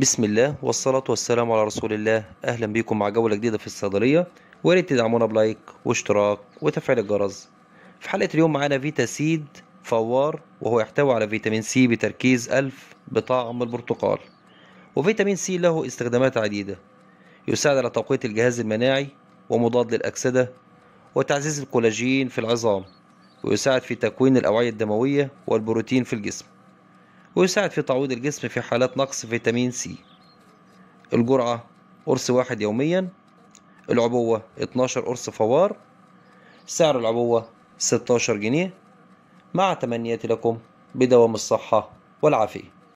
بسم الله والصلاة والسلام على رسول الله أهلا بيكم مع جولة جديدة في الصيدلية وياريت تدعمونا بلايك واشتراك وتفعيل الجرس في حلقة اليوم معانا فيتا سيد فوار وهو يحتوي على فيتامين سي بتركيز ألف بطعم البرتقال وفيتامين سي له استخدامات عديدة يساعد على تقوية الجهاز المناعي ومضاد للأكسدة وتعزيز الكولاجين في العظام ويساعد في تكوين الأوعية الدموية والبروتين في الجسم ويساعد في تعويض الجسم في حالات نقص فيتامين سي الجرعة قرص واحد يوميا العبوة 12 قرص فوار سعر العبوة 16 جنيه مع تمنياتي لكم بدوام الصحة والعافية